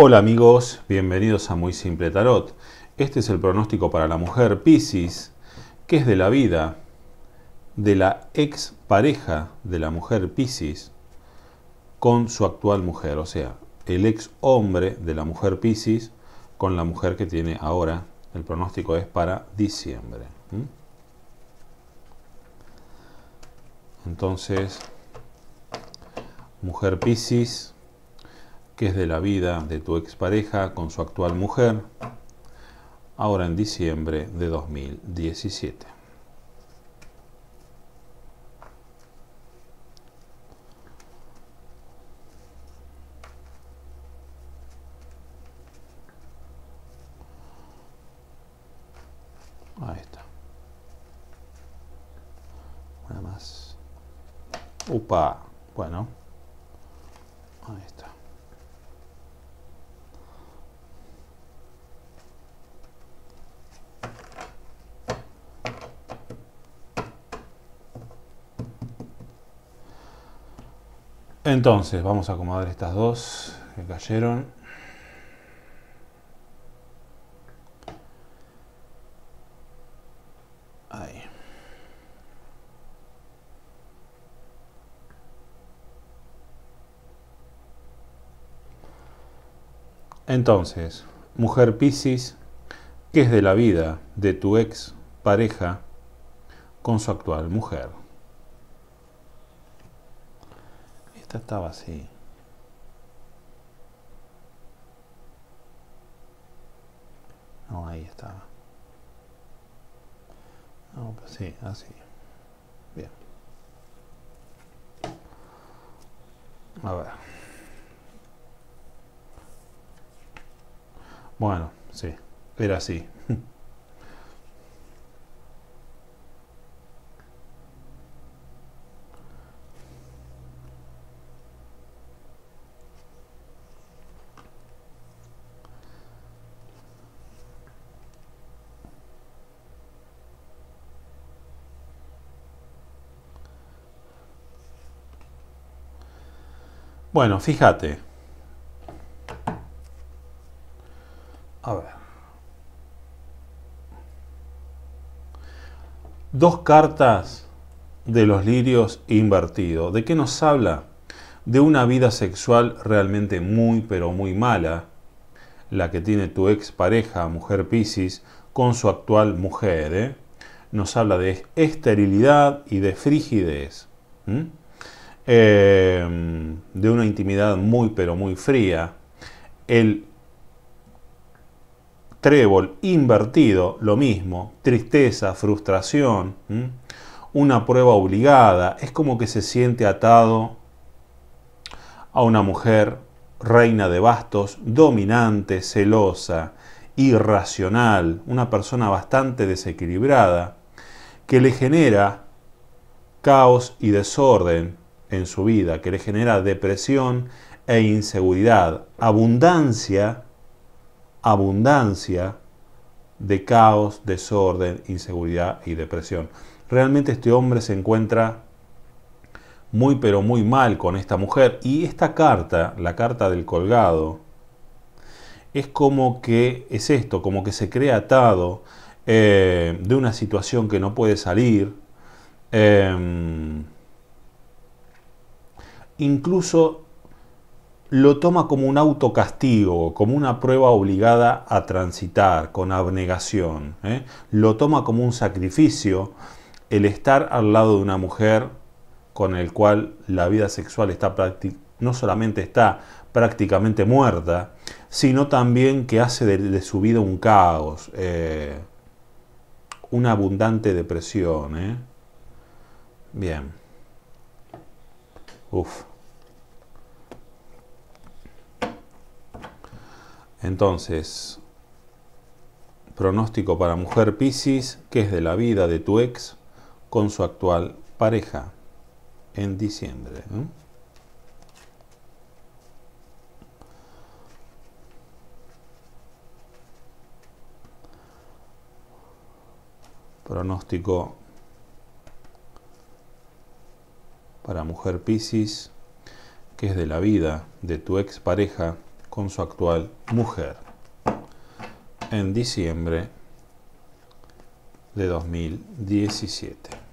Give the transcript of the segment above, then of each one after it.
Hola amigos, bienvenidos a Muy Simple Tarot. Este es el pronóstico para la mujer Pisces, que es de la vida de la ex pareja de la mujer Pisces con su actual mujer, o sea, el ex hombre de la mujer Pisces con la mujer que tiene ahora. El pronóstico es para diciembre. Entonces, mujer Pisces que es de la vida de tu expareja con su actual mujer, ahora en diciembre de 2017. Entonces, vamos a acomodar estas dos que cayeron. Ahí. Entonces, mujer Piscis, ¿qué es de la vida de tu ex pareja con su actual mujer? Esta estaba así. No, ahí estaba. No, pues sí, así. Bien. A ver. Bueno, sí, era así. Bueno, fíjate. A ver. Dos cartas de los lirios invertido. ¿De qué nos habla? De una vida sexual realmente muy pero muy mala, la que tiene tu ex pareja, mujer Piscis, con su actual mujer. ¿eh? Nos habla de esterilidad y de frigidez. Em, de una intimidad muy pero muy fría, el trébol invertido, lo mismo, tristeza, frustración, una prueba obligada, es como que se siente atado a una mujer reina de bastos, dominante, celosa, irracional, una persona bastante desequilibrada, que le genera caos y desorden en su vida, que le genera depresión e inseguridad, abundancia, abundancia de caos, desorden, inseguridad y depresión. Realmente este hombre se encuentra muy pero muy mal con esta mujer y esta carta, la carta del colgado, es como que es esto, como que se cree atado eh, de una situación que no puede salir. Em, incluso lo toma como un autocastigo, como una prueba obligada a transitar con abnegación. ¿eh? Lo toma como un sacrificio el estar al lado de una mujer con el cual la vida sexual está no solamente está prácticamente muerta, sino también que hace de, su vida un caos, eh, una abundante depresión. ¿eh? Bien. Uf. Entonces, pronóstico para mujer Piscis, que es de la vida de tu ex con su actual pareja en diciembre. Pronóstico para mujer Piscis, que es de la vida de tu ex pareja con su actual mujer en diciembre de 2017.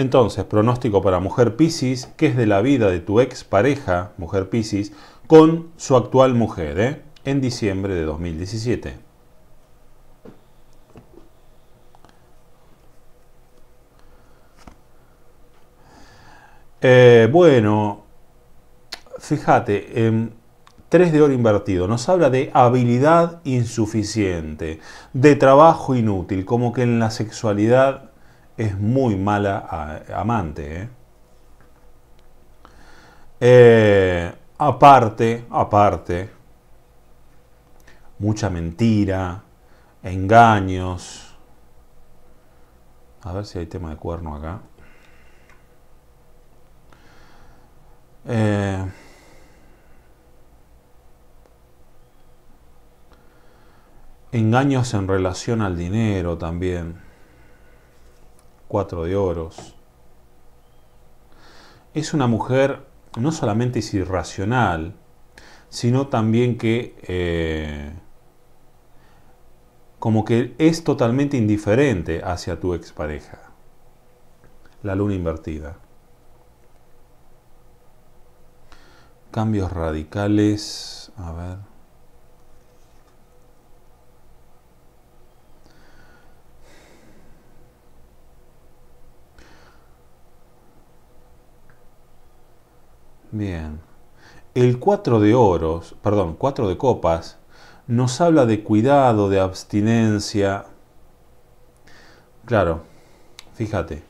Entonces, pronóstico para mujer Piscis, que es de la vida de tu ex pareja, mujer Piscis, con su actual mujer, ¿eh? en diciembre de 2017. Eh, bueno, fíjate, eh, em, 3 de oro invertido, nos habla de habilidad insuficiente, de trabajo inútil, como que en la sexualidad es muy mala amante. ¿eh? Eh, aparte, aparte, mucha mentira, engaños. A ver si hay tema de cuerno acá. Eh, engaños en relación al dinero también cuatro de oros. Es una mujer no solamente es irracional, sino también que eh, como que es totalmente indiferente hacia tu expareja. La luna invertida. Cambios radicales. A ver. Bien. El 4 de oros, perdón, 4 de copas, nos habla de cuidado, de abstinencia. Claro, fíjate.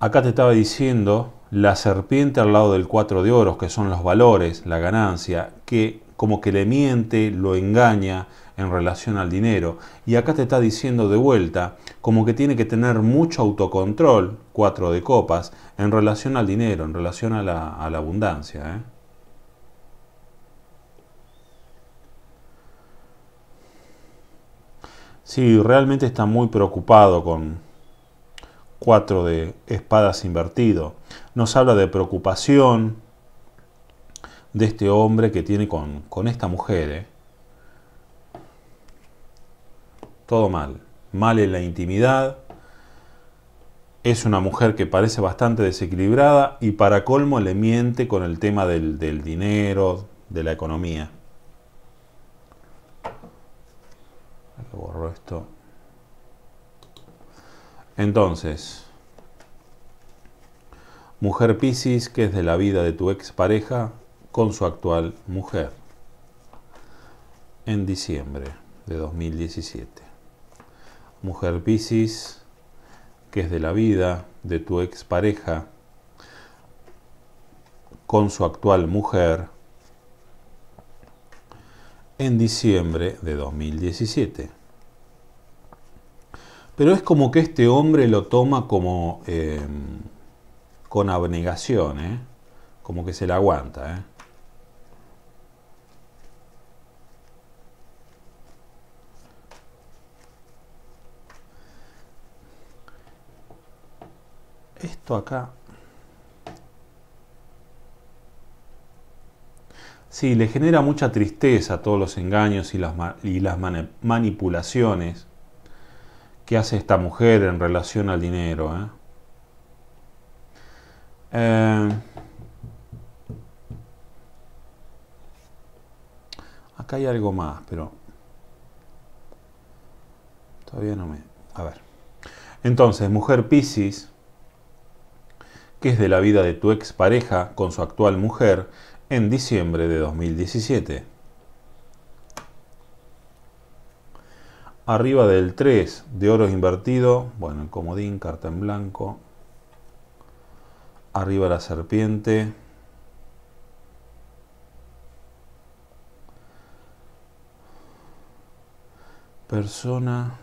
Acá te estaba diciendo la serpiente al lado del cuatro de oros, que son los valores, la ganancia, que como que le miente, lo engaña, en relación al dinero. Y acá te está diciendo de vuelta, como que tiene que tener mucho autocontrol, cuatro de copas, en relación al dinero, en relación a la, abundancia. ¿eh? Sí, realmente está muy preocupado con cuatro de espadas invertido. Nos habla de preocupación de este hombre que tiene con, con esta mujer. ¿eh? todo mal. Mal en la intimidad. Es una mujer que parece bastante desequilibrada y para colmo le miente con el tema del, dinero, de la economía. borro esto. Entonces, mujer Piscis, que es de la vida de tu expareja con su actual mujer, en diciembre de 2017 mujer Pisces, que es de la vida de tu expareja con su actual mujer en diciembre de 2017. Pero es como que este hombre lo toma como eh, con abnegación, ¿eh? como que se la aguanta. ¿eh? esto acá. Sí, le genera mucha tristeza todos los engaños y las, manipulaciones que hace esta mujer en relación al dinero. ¿eh? Eh, acá hay algo más, pero todavía no me... A ver. Entonces, mujer Pisces que es de la vida de tu expareja con su actual mujer en diciembre de 2017. Arriba del 3 de oro invertido, bueno, el comodín, carta en blanco. Arriba la serpiente. Persona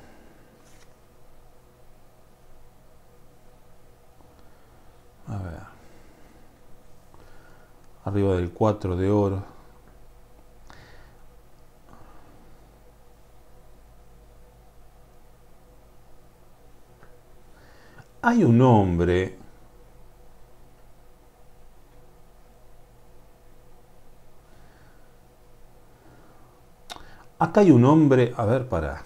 arriba del 4 de oro. Hay un hombre Acá hay un hombre, a ver, para.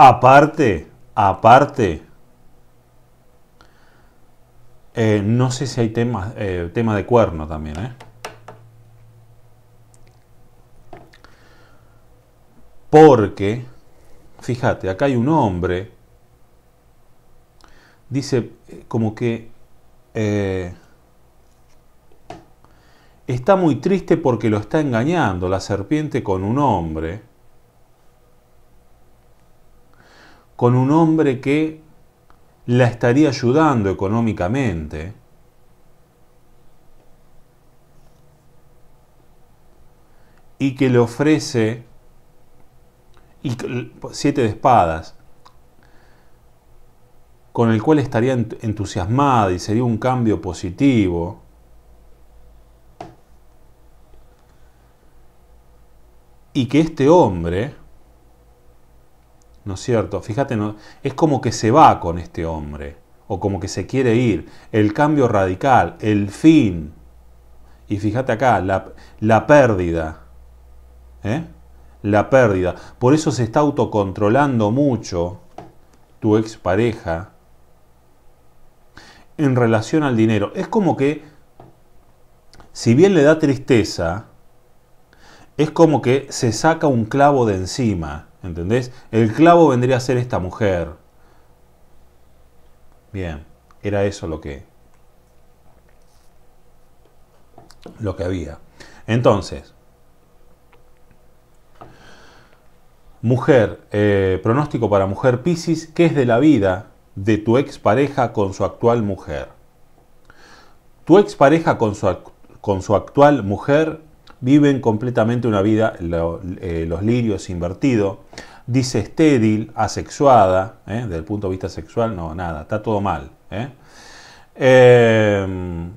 Aparte, aparte, eh, no sé si hay eh, tema, de cuerno también, ¿eh? Porque, fíjate, acá hay un hombre, dice eh, como que está muy triste porque lo está engañando la serpiente con un hombre. con un hombre que la estaría ayudando económicamente. Y que le ofrece siete de espadas, con el cual estaría entusiasmada y sería un cambio positivo. Y que este hombre ¿no es cierto? Fíjate, no, es como que se va con este hombre, o como que se quiere ir, el cambio radical, el fin. Y fíjate acá, la, pérdida. ¿eh? La pérdida. Por eso se está autocontrolando mucho tu expareja en relación al dinero. Es como que, si bien le da tristeza, es como que se saca un clavo de encima ¿Entendés? El clavo vendría a ser esta mujer. Bien, era eso lo que lo que había. Entonces, mujer, eh, pronóstico para mujer Piscis, ¿qué es de la vida de tu expareja con su actual mujer? Tu expareja con con su actual mujer viven completamente una vida, eh, los lirios invertidos, dice estéril, asexuada, ¿eh? desde el punto de vista sexual, no, nada, está todo mal. ¿eh? Em,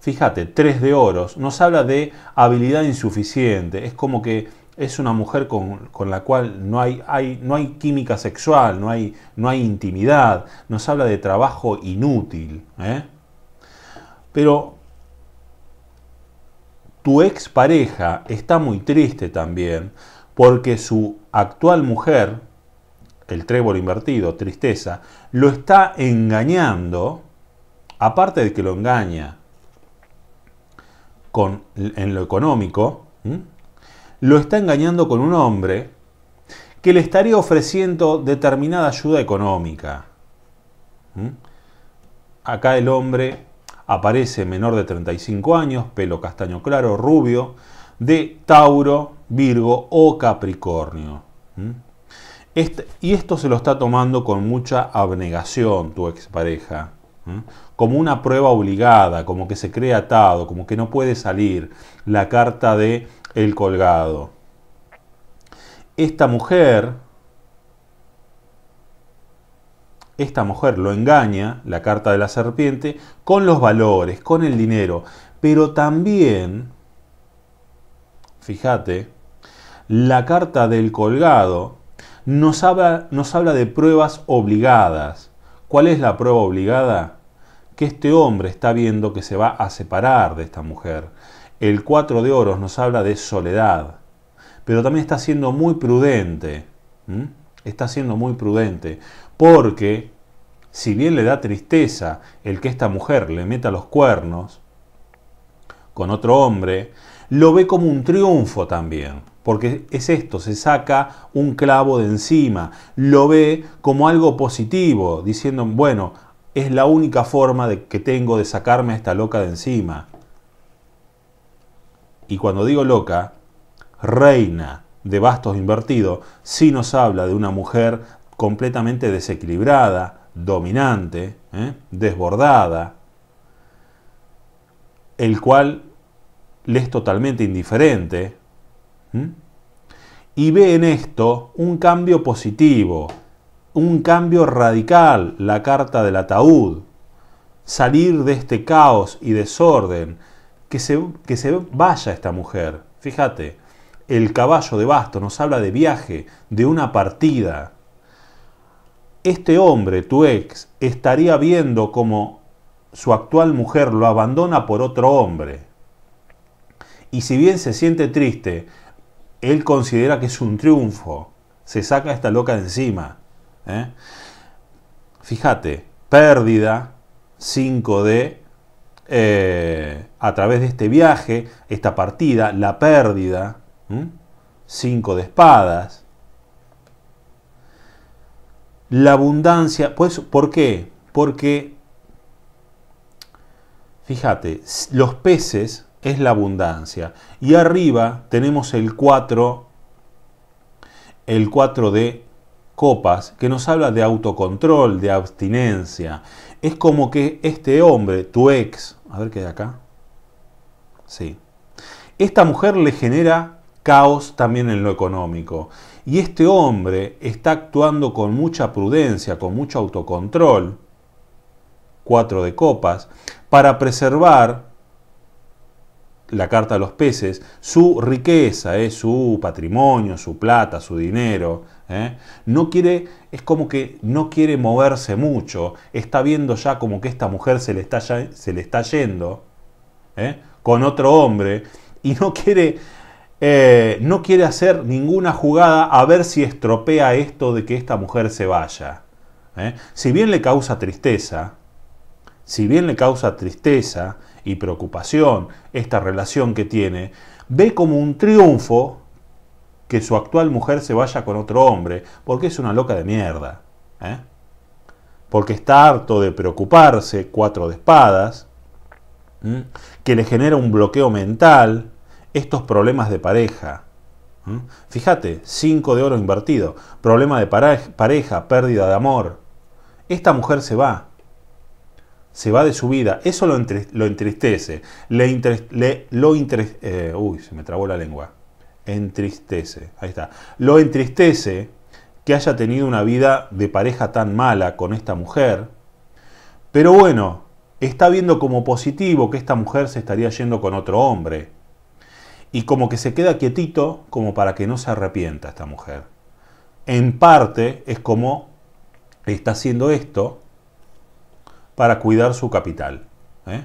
fíjate, tres de oros, nos habla de habilidad insuficiente, es como que es una mujer con, la cual no hay, hay, no hay química sexual, no hay, no hay intimidad, nos habla de trabajo inútil. Pero tu expareja está muy triste también porque su actual mujer, el trébol invertido, tristeza, lo está engañando, aparte de que lo engaña con, en lo económico, lo está engañando con un hombre que le estaría ofreciendo determinada ayuda económica. Acá el hombre aparece menor de 35 años, pelo castaño claro, rubio, de Tauro, Virgo o Capricornio. ¿Mm? Este, y esto se lo está tomando con mucha abnegación tu expareja, ¿Mm? como una prueba obligada, como que se cree atado, como que no puede salir la carta de el colgado. Esta mujer esta mujer lo engaña, la carta de la serpiente, con los valores, con el dinero, pero también, fíjate, la carta del colgado nos habla, nos habla de pruebas obligadas. ¿Cuál es la prueba obligada? Que este hombre está viendo que se va a separar de esta mujer. El cuatro de oros nos habla de soledad, pero también está siendo muy prudente. Está siendo muy prudente, porque si bien le da tristeza el que esta mujer le meta los cuernos con otro hombre, lo ve como un triunfo también, porque es esto, se saca un clavo de encima, lo ve como algo positivo, diciendo, bueno, es la única forma de, que tengo de sacarme a esta loca de encima. Y cuando digo loca, reina de bastos invertidos, sí nos habla de una mujer completamente desequilibrada, dominante, ¿eh? desbordada, el cual le es totalmente indiferente, y ve en esto un cambio positivo, un cambio radical, la carta del ataúd, salir de este caos y desorden, que se, que se vaya esta mujer. Fíjate, el caballo de basto nos habla de viaje, de una partida este hombre, tu ex, estaría viendo como su actual mujer lo abandona por otro hombre. Y si bien se siente triste, él considera que es un triunfo. Se saca esta loca de encima. ¿eh? Fíjate, pérdida 5 de eh, a través de este viaje, esta partida, la pérdida, 5 de espadas, la abundancia, pues, ¿por qué? Porque, fíjate, los peces es la abundancia. Y arriba tenemos el 4, el 4 de copas, que nos habla de autocontrol, de abstinencia. Es como que este hombre, tu ex, a ver qué de acá. Sí. Esta mujer le genera caos también en lo económico. Y este hombre está actuando con mucha prudencia, con mucho autocontrol, cuatro de copas, para preservar la carta de los peces, su riqueza, eh, su patrimonio, su plata, su dinero. Eh. No quiere, es como que no quiere moverse mucho, está viendo ya como que esta mujer se le está, se le está yendo eh, con otro hombre y no quiere eh, no quiere hacer ninguna jugada a ver si estropea esto de que esta mujer se vaya. ¿eh? Si bien le causa tristeza, si bien le causa tristeza y preocupación esta relación que tiene, ve como un triunfo que su actual mujer se vaya con otro hombre, porque es una loca de mierda. ¿eh? Porque está harto de preocuparse, cuatro de espadas, que le genera un bloqueo mental, estos problemas de pareja. Fíjate, 5 de oro invertido, problema de pareja, pérdida de amor. Esta mujer se va, se va de su vida, eso lo, lo entristece, le, le lo eh, uy, se me trabó la lengua, entristece, ahí está, lo entristece que haya tenido una vida de pareja tan mala con esta mujer, pero bueno, está viendo como positivo que esta mujer se estaría yendo con otro hombre y como que se queda quietito como para que no se arrepienta esta mujer. En parte es como está haciendo esto para cuidar su capital. ¿eh?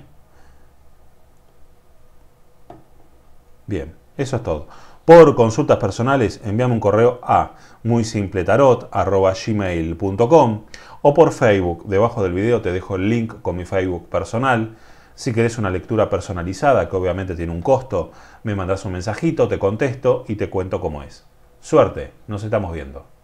Bien, eso es todo. Por consultas personales, envíame un correo a muy o por Facebook. Debajo del video te dejo el link con mi Facebook personal si querés una lectura personalizada, que obviamente tiene un costo, me mandas un mensajito, te contesto y te cuento cómo es. Suerte, nos estamos viendo.